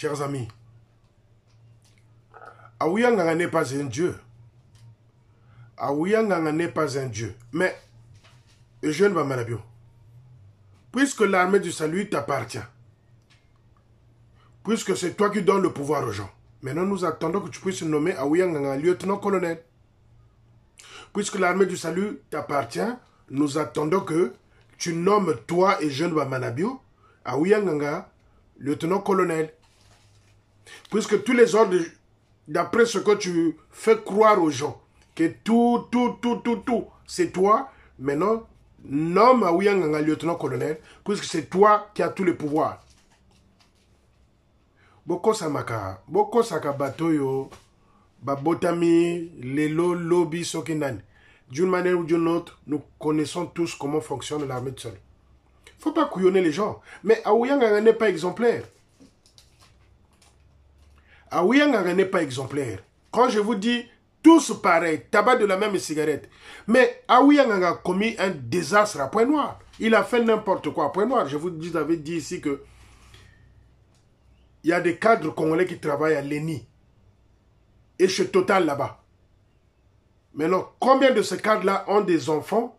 Chers amis, Aouyang n'est pas un dieu. Aouyang n'est pas un dieu. Mais, Eugène Bamarabio, puisque l'armée du salut t'appartient, puisque c'est toi qui donnes le pouvoir aux gens, maintenant nous attendons que tu puisses nommer Aouyanganga lieutenant-colonel. Puisque l'armée du salut t'appartient, nous attendons que tu nommes toi et jeune Manabio. Aouyang lieutenant-colonel. Puisque tous les ordres, d'après ce que tu fais croire aux gens, que tout, tout, tout, tout, tout, c'est toi, maintenant, nomme Aouyang ah un lieutenant-colonel, puisque c'est toi qui as tous les pouvoir. Boko Samaka, Boko Sakabatoyo, Babotami, Lelo, Lobby, Sokinani. D'une manière ou d'une autre, nous connaissons tous comment fonctionne l'armée de sol. Faut pas couillonner les gens. Mais Aouyang ah n'est pas exemplaire. Aouyanga ah, n'est pas exemplaire. Quand je vous dis tous pareils, tabac de la même cigarette. Mais ah oui a commis un désastre à point noir. Il a fait n'importe quoi à point noir. Je vous avais dit ici que il y a des cadres congolais qui travaillent à l'ENI et chez Total là-bas. Maintenant, combien de ces cadres-là ont des enfants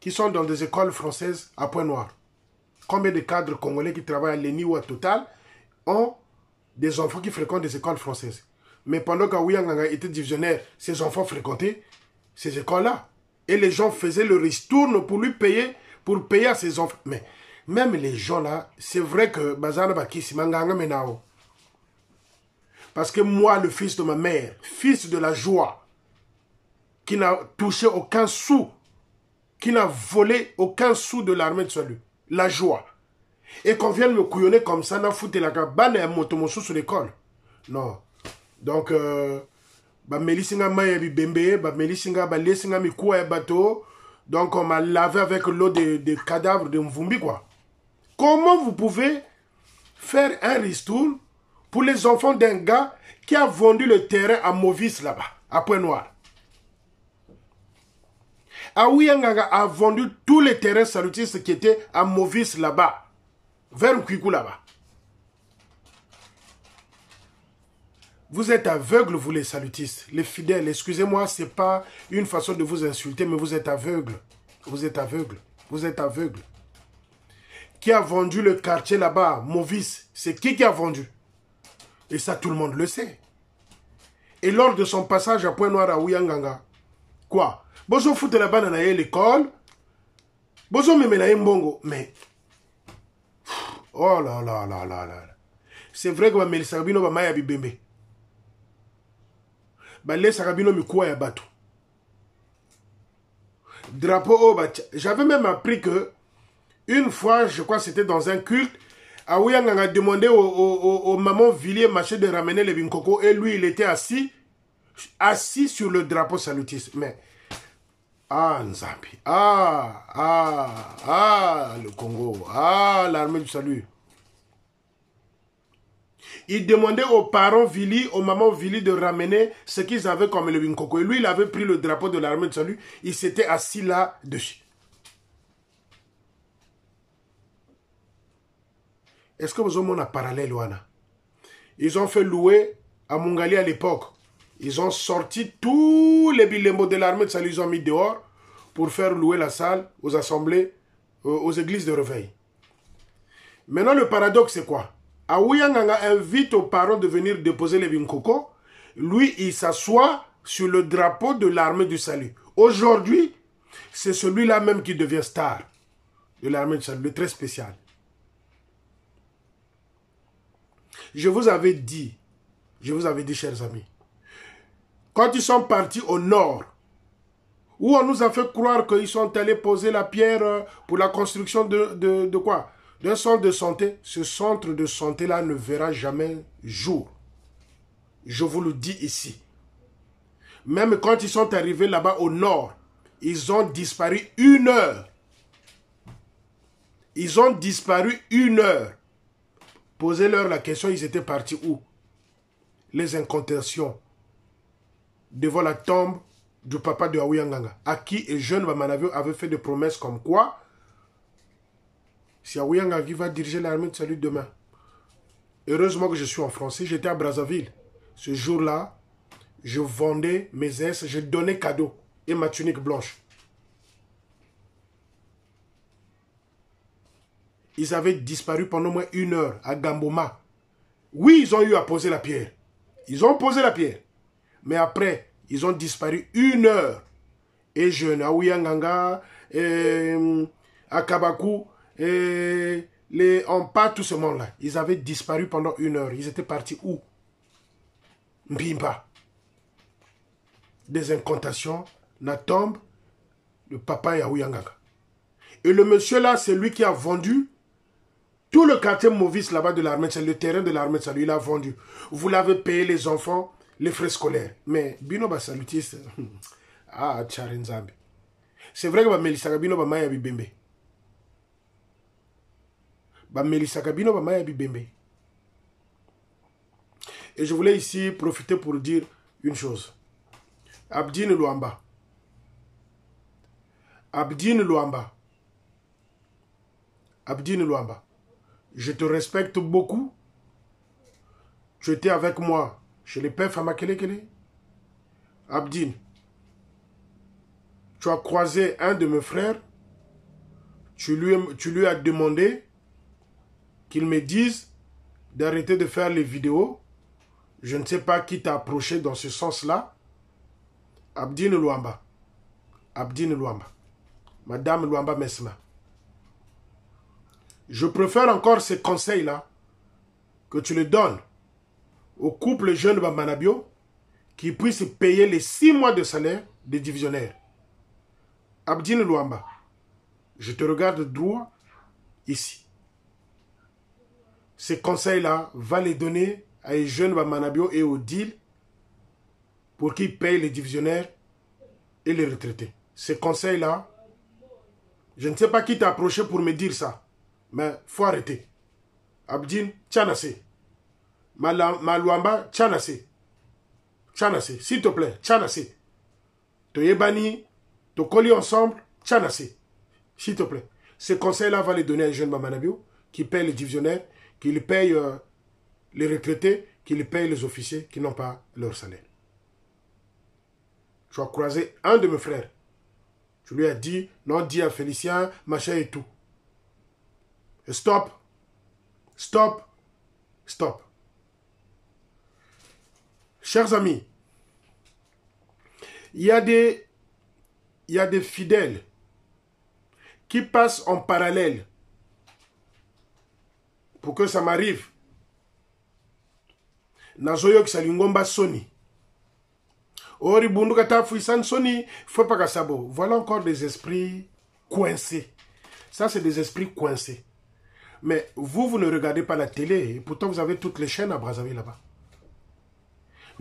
qui sont dans des écoles françaises à point noir Combien de cadres congolais qui travaillent à Léni ou à Total ont des enfants qui fréquentent des écoles françaises. Mais pendant qu'Aouyanganga était divisionnaire, ses enfants fréquentaient ces écoles-là. Et les gens faisaient le ristourne pour lui payer, pour payer à ses enfants. Mais même les gens-là, c'est vrai que Bazana Parce que moi, le fils de ma mère, fils de la joie, qui n'a touché aucun sou, qui n'a volé aucun sou de l'armée de salut, la joie, et qu'on vienne me couillonner comme ça, n'a foutu la cabane et motomosu sur l'école. Non. Donc, bah, Donc, on m'a lavé avec l'eau des, cadavres de Mvumbi, quoi. Comment vous pouvez faire un ristour pour les enfants d'un gars qui a vendu le terrain à Movis là-bas, à Point-Noir. Ah gars a vendu tous les terrains salutistes qui étaient à Movis là-bas vers là-bas. Vous êtes aveugles, vous les salutistes, les fidèles. Excusez-moi, ce n'est pas une façon de vous insulter, mais vous êtes aveugles. Vous êtes aveugles. Vous êtes aveugles. Qui a vendu le quartier là-bas, Movis C'est qui qui a vendu Et ça, tout le monde le sait. Et lors de son passage à Point-Noir à Ouyanganga, quoi Bonjour, foutez là-bas, l'école. Bonjour, Mbongo. Mais oh là là là là là c'est vrai que bamelisaka bino bébé. ya bibembe Sarabino bino mikuwa ya bato drapeau au oh, bah j'avais même appris que une fois je crois c'était dans un culte a demandé au, au, au, maman Villiers Maché de ramener les binkoko et lui il était assis assis sur le drapeau salutiste mais ah, Ah, ah, ah, le Congo. Ah, l'armée du salut. Il demandait aux parents Vili, aux mamans Vili de ramener ce qu'ils avaient comme le binkoko. Et lui, il avait pris le drapeau de l'armée du salut. Il s'était assis là dessus. Est-ce que vous avez un parallèle, Wana Ils ont fait louer à Mongali à l'époque. Ils ont sorti tous les billets de l'armée, de salut, ils ont mis dehors pour faire louer la salle aux assemblées, euh, aux églises de réveil. Maintenant, le paradoxe, c'est quoi Aouyanganga invite aux parents de venir déposer les Binkoko. Lui, il s'assoit sur le drapeau de l'armée du salut. Aujourd'hui, c'est celui-là même qui devient star de l'armée de salut, le très spécial. Je vous avais dit, je vous avais dit, chers amis, quand ils sont partis au nord, où on nous a fait croire qu'ils sont allés poser la pierre euh, pour la construction de, quoi D'un centre de santé. Ce centre de santé-là ne verra jamais jour. Je vous le dis ici. Même quand ils sont arrivés là-bas au nord, ils ont disparu une heure. Ils ont disparu une heure. Posez-leur la question, ils étaient partis où Les incontentions devant la tombe du papa de Aouyanganga, à qui et jeune Bamanavio avait fait des promesses comme quoi Si Aouyanganga qui va diriger l'armée de salut demain. Heureusement que je suis en français, j'étais à Brazzaville. Ce jour-là, je vendais mes aises, je donnais cadeau et ma tunique blanche. Ils avaient disparu pendant au moins une heure à Gamboma. Oui, ils ont eu à poser la pierre. Ils ont posé la pierre. Mais après, ils ont disparu une heure. Et jeune, Ouyanganga, euh, Akabaku, et les pas tout ce monde-là, ils avaient disparu pendant une heure. Ils étaient partis où Mbimba. Des incantations, la tombe, le papa Ouyanganga. Et le monsieur là, c'est lui qui a vendu tout le quartier Movis là-bas de l'armée, c'est le terrain de l'armée, ça lui l'a vendu. Vous l'avez payé les enfants, les frais scolaires mais bino salutiste. ah charin Zambi. c'est vrai que bamelisaka bino bamai ya bibembe bamelisaka bino bamai bibembe et je voulais ici profiter pour dire une chose abdine luamba abdine luamba abdine luamba je te respecte beaucoup tu étais avec moi chez à Kele. Abdine. tu as croisé un de mes frères, tu lui, tu lui as demandé qu'il me dise d'arrêter de faire les vidéos. Je ne sais pas qui t'a approché dans ce sens-là. Abdine Luamba. Abdine Luamba. Madame Luamba Mesma. Je préfère encore ces conseils-là que tu les donnes au couple jeune Bambanabio qui puisse payer les six mois de salaire des divisionnaires. Abdine Luamba, je te regarde droit ici. Ces conseils-là, va les donner à les jeunes et au deal pour qu'ils payent les divisionnaires et les retraités. Ces conseils-là, je ne sais pas qui t'a approché pour me dire ça, mais faut arrêter. Abdine, tiens assez. Malouamba, Tchanassé. Tchanassé, s'il te plaît Tu Tu yebani, tu tu ensemble collé s'il te plaît ce conseil-là va les donner à un jeune Mamanabio qui paye les divisionnaires, qui paye euh, les recrutés, qui paye les officiers qui n'ont pas leur salaire. Tu as croisé un de mes frères. Je lui ai dit, non, dis à Félicien, machin et tout. stop. Stop. Stop. Chers amis, il y a des, y a des fidèles qui passent en parallèle pour que ça m'arrive. ori voilà encore des esprits coincés ça c'est des esprits coincés mais vous vous ne regardez pas la télé pourtant vous avez toutes les chaînes à Brazzaville là-bas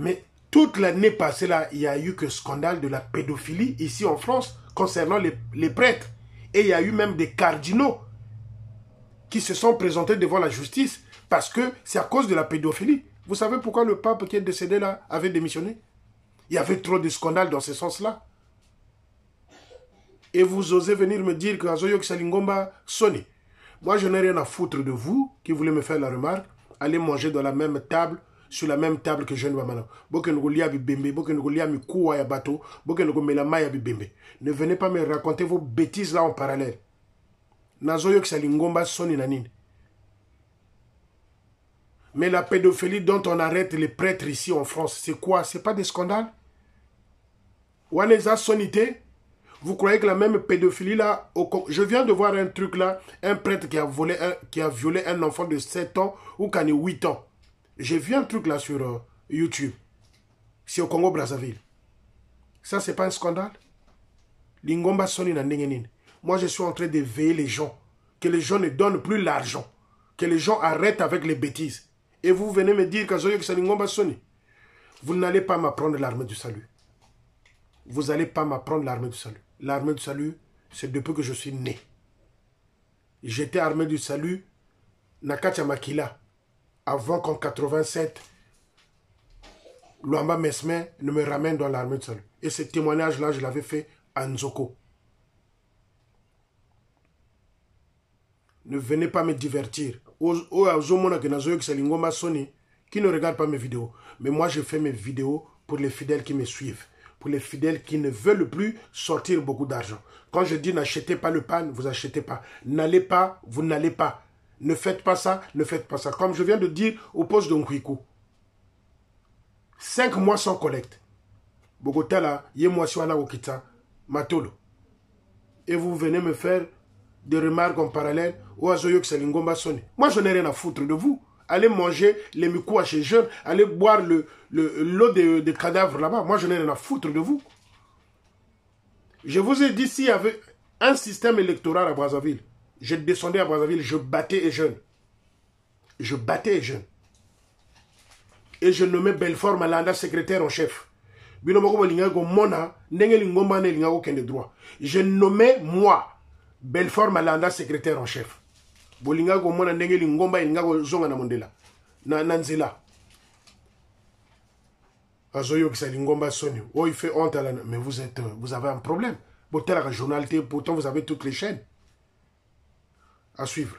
mais toute l'année passée, là, il y a eu que scandale de la pédophilie ici en France concernant les, prêtres. Et il y a eu même des cardinaux qui se sont présentés devant la justice parce que c'est à cause de la pédophilie. Vous savez pourquoi le pape qui est décédé là avait démissionné Il y avait trop de scandales dans ce sens-là. Et vous osez venir me dire que Azoyok Salingomba sonne. Moi, je n'ai rien à foutre de vous qui voulez me faire la remarque. Allez manger dans la même table sur la même table que je ne vois pas. ne venez pas me raconter vos bêtises là en parallèle soni mais la pédophilie dont on arrête les prêtres ici en France, c'est quoi C'est pas des scandales Sonité, vous croyez que la même pédophilie là, je viens de voir un truc là, un prêtre qui a volé, qui a violé un enfant de 7 ans ou qui a 8 ans. J'ai vu un truc là sur euh, YouTube. C'est au Congo-Brazzaville. Ça, c'est pas un scandale Lingomba soni na Moi, je suis en train de veiller les gens. Que les gens ne donnent plus l'argent. Que les gens arrêtent avec les bêtises. Et vous venez me dire que Lingomba Sony? Vous n'allez pas m'apprendre l'armée du salut. Vous n'allez pas m'apprendre l'armée du salut. L'armée du salut, c'est depuis que je suis né. J'étais armé du salut. Nakatia Makila avant qu'en 87, Luamba Mesme ne me ramène dans l'armée de sol. Et ce témoignage-là, je l'avais fait à Nzoko. Ne venez pas me divertir. Qui ne regarde pas mes vidéos. Mais moi, je fais mes vidéos pour les fidèles qui me suivent. Pour les fidèles qui ne veulent plus sortir beaucoup d'argent. Quand je dis n'achetez pas le pan, vous n'achetez pas. N'allez pas, vous n'allez pas ne faites pas ça, ne faites pas ça. Comme je viens de dire au poste de Nkwiku. cinq mois sans collecte. Bogota là, Matolo. Et vous venez me faire des remarques en parallèle oh, Salingomba Moi, je n'ai rien à foutre de vous. Allez manger les à chez jeunes, allez boire l'eau le, l'eau des de cadavres là-bas. Moi, je n'ai rien à foutre de vous. Je vous ai dit s'il y avait un système électoral à Brazzaville, je descendais à Brazzaville, je battais et jeune. Je battais et jeune. Et je nommais Belfort Malanda secrétaire en chef. Je nommais moi, Belfort Malanda secrétaire en chef. bolinga mona ndenge lingomba elinga zonga na mondela na, na nzela azoyokisa lingomba soni oyo oh, fait honte alana mais vous, êtes, euh, vous avez un problème avez la journalité, pourtant vous avez toutes les chaînes à suivre.